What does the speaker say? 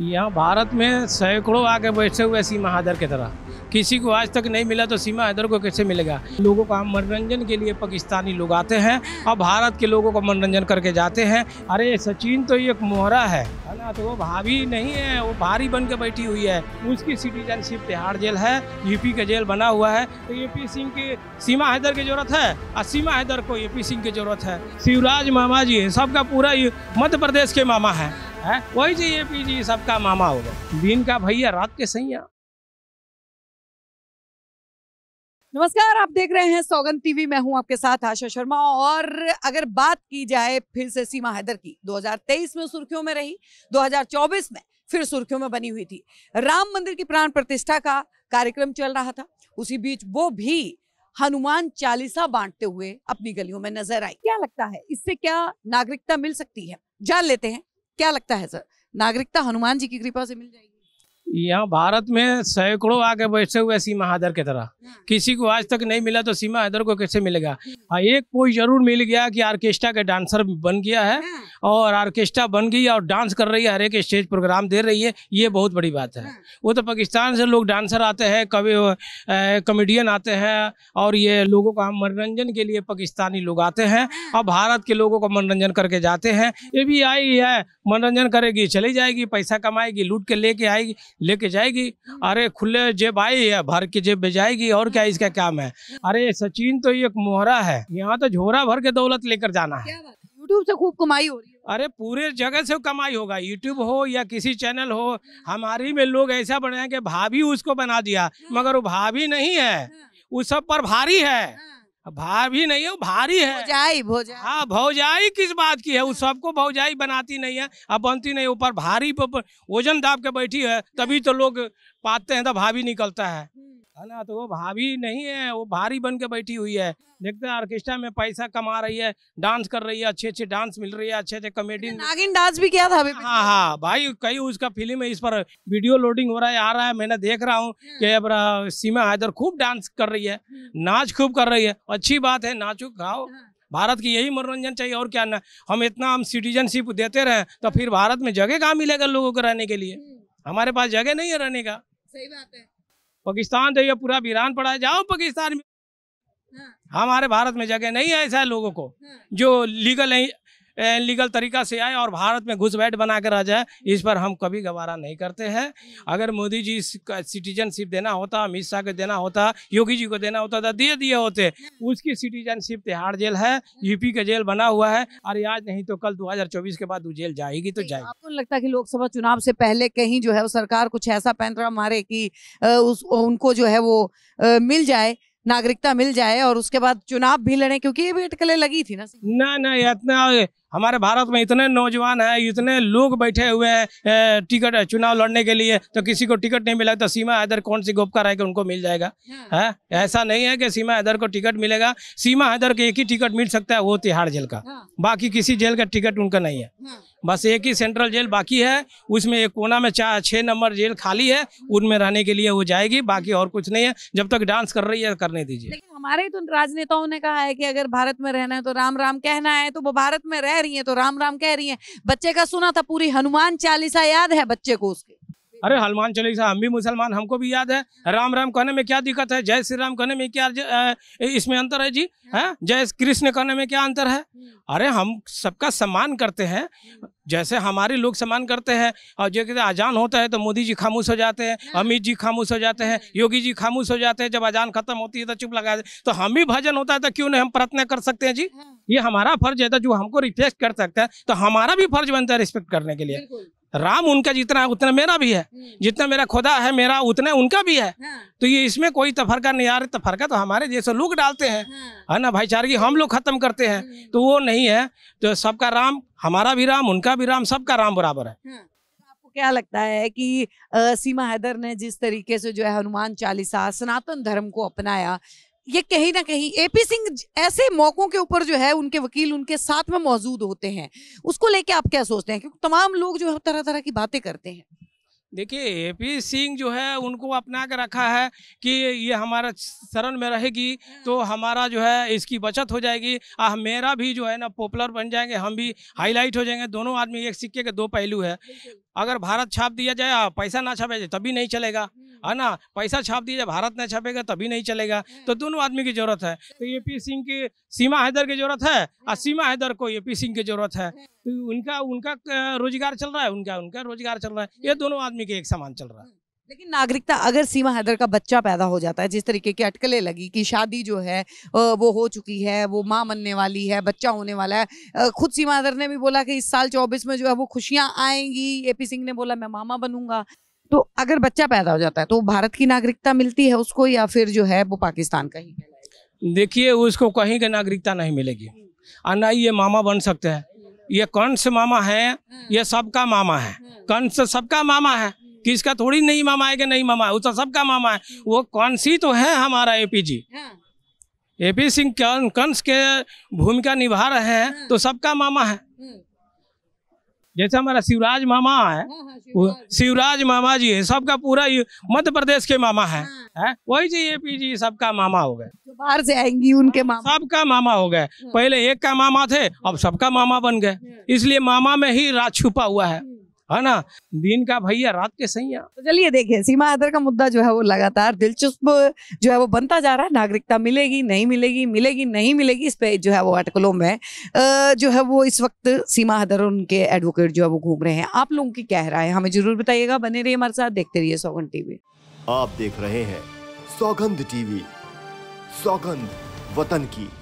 यहाँ भारत में सैकड़ों आके बैठे हुए सीमा हैदर की तरह किसी को आज तक नहीं मिला तो सीमा हैदर को कैसे मिलेगा लोगों का मनोरंजन के लिए पाकिस्तानी लोग आते हैं और भारत के लोगों का मनोरंजन करके जाते हैं अरे सचिन तो एक मोहरा है है ना तो वो भाभी नहीं है वो भारी बन के बैठी हुई है उसकी सिटीजनशिप तिहाड़ जेल है यूपी का जेल बना हुआ है तो ए पी सिंह की सीमा हैदर की जरूरत है और सीमा हैदर को ए पी सिंह की जरूरत है शिवराज मामा जी सबका पूरा मध्य प्रदेश के मामा है है वही जी ये पी जी सबका मामा होगा दिन का भैया रात के सैया नमस्कार आप देख रहे हैं सौगन टीवी मैं हूं आपके साथ आशा शर्मा और अगर बात की जाए फिर से सीमा हैदर की 2023 में सुर्खियों में रही 2024 में फिर सुर्खियों में बनी हुई थी राम मंदिर की प्राण प्रतिष्ठा का कार्यक्रम चल रहा था उसी बीच वो भी हनुमान चालीसा बांटते हुए अपनी गलियों में नजर आई क्या लगता है इससे क्या नागरिकता मिल सकती है जान लेते हैं क्या लगता है सर नागरिकता हनुमान जी की कृपा से मिल जाएगी यहाँ भारत में सैकड़ों आके बैठे हुए सीमा हैदर की तरह हाँ। किसी को आज तक नहीं मिला तो सीमा हैदर को कैसे मिलेगा हाँ। हाँ, एक कोई जरूर मिल गया कि आर्केस्ट्रा का डांसर बन गया है और आर्केस्ट्रा बन गई और डांस कर रही है हर एक स्टेज प्रोग्राम दे रही है ये बहुत बड़ी बात है वो तो पाकिस्तान से लोग डांसर आते हैं कवि कॉमेडियन आते हैं और ये लोगों का मनोरंजन के लिए पाकिस्तानी लोग आते हैं और भारत के लोगों का मनोरंजन करके जाते हैं ये भी आई है मनोरंजन करेगी चली जाएगी पैसा कमाएगी लूट के लेके आएगी लेके जाएगी हम्म। अरे खुले जेब आई है भर के जेब जाएगी और क्या इसका हम्म। काम है अरे सचिन तो एक मोहरा है यहाँ तो झोरा भर के दौलत लेकर जाना है यूट्यूब से खूब कमाई हो रही है अरे पूरे जगह से कमाई होगा यूट्यूब हो या किसी चैनल हो हम्म। हमारी में लोग ऐसा बने कि भाभी उसको बना दिया हाँ। मगर वो भाभी नहीं है उस हाँ। सब पर भारी है हाँ। भार भी नहीं है वो भारी है भोजाई भोजाई हाँ भौजाई किस बात की है उस हाँ। सबको भौजाई बनाती नहीं है अब बनती नहीं ऊपर भारी वजन दाब के बैठी है तभी तो लोग पाते हैं तो भाभी निकलता है हम्म। है ना तो वो भाभी नहीं है वो भारी बन के बैठी हुई है देखते हैं ऑर्केस्ट्रा में पैसा कमा रही है डांस कर रही है अच्छे अच्छे डांस मिल रही है अच्छे अच्छे कॉमेडी नागिन डांस भी किया था हाँ हाँ भाई कई उसका फिल्म है इस पर वीडियो लोडिंग हो रहा है आ रहा है मैंने देख रहा हूँ हाँ। कि अब सीमा हैदर खूब डांस कर रही है हाँ। नाच खूब कर रही है अच्छी बात है नाचो खाओ हाँ। भारत की यही मनोरंजन चाहिए और क्या ना हम इतना हम सिटीजनशिप देते रहे तो फिर भारत में जगह कहाँ मिलेगा लोगों को रहने के लिए हम्म। हमारे पास जगह नहीं है रहने का सही बात है पाकिस्तान तो ये पूरा वीरान पड़ा है जाओ पाकिस्तान में हाँ। हमारे भारत में जगह नहीं है ऐसा लोगों को हाँ। जो लीगल लीगल तरीका से आए और भारत में घुसपैठ बना कर आ जाए इस पर हम कभी गवारा नहीं करते हैं अगर मोदी जी सिटीजनशिप देना होता अमित शाह को देना होता योगी जी को देना होता तो दे दिए होते उसकी सिटीजनशिप तिहाड़ जेल है यूपी का जेल बना हुआ है और आज नहीं तो कल 2024 के बाद वो जेल जाएगी तो जाएगी आपको लगता है कि लोकसभा चुनाव से पहले कहीं जो है वो सरकार कुछ ऐसा पैंतरा मारे कि उस उनको जो है वो मिल जाए नागरिकता मिल जाए और उसके बाद चुनाव भी लड़े क्योंकि ये भी अटकलें लगी थी ना ना ना इतना हमारे भारत में इतने नौजवान हैं इतने लोग बैठे हुए हैं टिकट चुनाव लड़ने के लिए तो किसी को टिकट नहीं मिला तो सीमा हैदर कौन सी गोपकार है कि उनको मिल जाएगा हाँ। है ऐसा नहीं है कि सीमा हैदर को टिकट मिलेगा सीमा हैदर को एक ही टिकट मिल सकता है वो तिहाड़ जेल का हाँ। बाकी किसी जेल का टिकट उनका नहीं है हाँ। बस एक ही सेंट्रल जेल बाकी है उसमें एक कोना में चार छः नंबर जेल खाली है उनमें रहने के लिए वो जाएगी बाकी और कुछ नहीं है जब तक डांस कर रही है करने दीजिए हमारे तो राजनेताओं ने कहा है कि अगर भारत में रहना है तो राम राम कहना है तो वो भारत में रह रही है तो राम राम कह रही है बच्चे का सुना था पूरी हनुमान चालीसा याद है बच्चे को उसके अरे हनुमान चालीसा हम भी मुसलमान हमको भी याद है राम राम कहने में क्या दिक्कत है जय श्री राम कहने में क्या इसमें अंतर है जी हाँ। है जय कृष्ण कहने में क्या अंतर है हम्म। अरे हम सबका सम्मान करते हैं जैसे हमारे लोग सम्मान करते हैं और जो कि अजान होता है तो मोदी जी खामोश हो जाते हैं हाँ। अमित जी खामोश हो जाते हैं हाँ। योगी जी खामोश हो जाते हैं जब अजान खत्म होती है तो चुप लगा दे तो हम भी भजन होता है तो क्यों नहीं हम प्रयत्न कर सकते हैं जी हाँ। ये हमारा फर्ज है तो जो हमको रिफ्लेक्ट कर सकता है तो हमारा भी फर्ज बनता है रिस्पेक्ट करने के लिए राम उनका जितना है उतना मेरा भी है हम्म। जितना मेरा खुदा है मेरा उतना उनका भी है हाँ। तो ये इसमें कोई तफरका नहीं आ रहा तफरका तो हमारे जैसे लोग डालते हैं हाँ। है ना भाईचारगी की हम लोग ख़त्म करते हैं हम्म। तो वो नहीं है तो सबका राम हमारा भी राम उनका भी राम सबका राम बराबर है हाँ। तो आपको क्या लगता है कि आ, सीमा हैदर ने जिस तरीके से जो है हनुमान चालीसा सनातन धर्म को अपनाया ये कहीं ना कहीं एपी सिंह ऐसे मौकों के ऊपर जो है उनके वकील उनके साथ में मौजूद होते हैं उसको लेके आप क्या सोचते हैं क्योंकि तमाम लोग जो है तरह तरह की बातें करते हैं देखिए ए पी सिंह जो है उनको अपना के रखा है कि ये हमारा शरण में रहेगी तो हमारा जो है इसकी बचत हो जाएगी आ मेरा भी जो है ना पॉपुलर बन जाएंगे हम भी हाईलाइट हो जाएंगे दोनों आदमी एक सिक्के के दो पहलू है अगर भारत छाप दिया जाए पैसा ना छापा जाए तभी नहीं चलेगा है ना पैसा छाप दीजिए भारत नहीं छापेगा तभी नहीं चलेगा हाँ। तो दोनों आदमी की जरूरत है तो ये पी सिंह की सीमा हैदर की जरूरत है और हाँ। सीमा हैदर को ये पी सिंह की जरूरत है हाँ। तो उनका उनका रोजगार चल रहा है उनका उनका रोजगार चल रहा है ये दोनों आदमी के एक समान चल रहा है लेकिन नागरिकता अगर सीमा हैदर का बच्चा पैदा हो जाता है जिस तरीके की अटकलें लगी कि शादी जो है वो हो चुकी है वो माँ बनने वाली है बच्चा होने वाला है खुद सीमा हैदर ने भी बोला कि इस साल चौबीस में जो है वो खुशियाँ आएंगी एपी सिंह ने बोला मैं मामा बनूंगा तो अगर बच्चा पैदा हो जाता है तो भारत की नागरिकता मिलती है उसको या फिर जो है वो पाकिस्तान का ही देखिए उसको कहीं की नागरिकता नहीं मिलेगी और ना ये मामा बन सकते हैं ये कंस मामा है ये सबका मामा है कंस सबका मामा है किसका थोड़ी नहीं मामा है कि नहीं मामा है उसका तो सबका मामा है वो कौन सी तो है हमारा A P ji A P Singh Kans के भूमिका निभा रहे हैं हाँ। तो सबका मामा है हाँ। जैसे हमारा शिवराज मामा है हाँ, हाँ, शिवराज मामा जी है सबका पूरा मध्य प्रदेश के मामा है हाँ। है वही जी ए पी जी सबका मामा हो गए बाहर से आएंगी उनके मामा सबका मामा हो गए पहले एक का मामा थे अब सबका मामा बन गए इसलिए मामा में ही राज छुपा हुआ है है ना दिन का भैया रात के सही तो चलिए देखिए सीमा आदर का मुद्दा जो है वो लगातार दिलचस्प जो है वो बनता जा रहा है नागरिकता मिलेगी नहीं मिलेगी मिलेगी नहीं मिलेगी इस पे जो है वो आर्टिकलों में जो है वो इस वक्त सीमा हदर उनके एडवोकेट जो है वो घूम रहे हैं आप लोगों की कह रहा है हमें जरूर बताइएगा बने रहिए हमारे साथ देखते रहिए सौगंध टीवी आप देख रहे हैं सौगंध टीवी सौगंध वतन की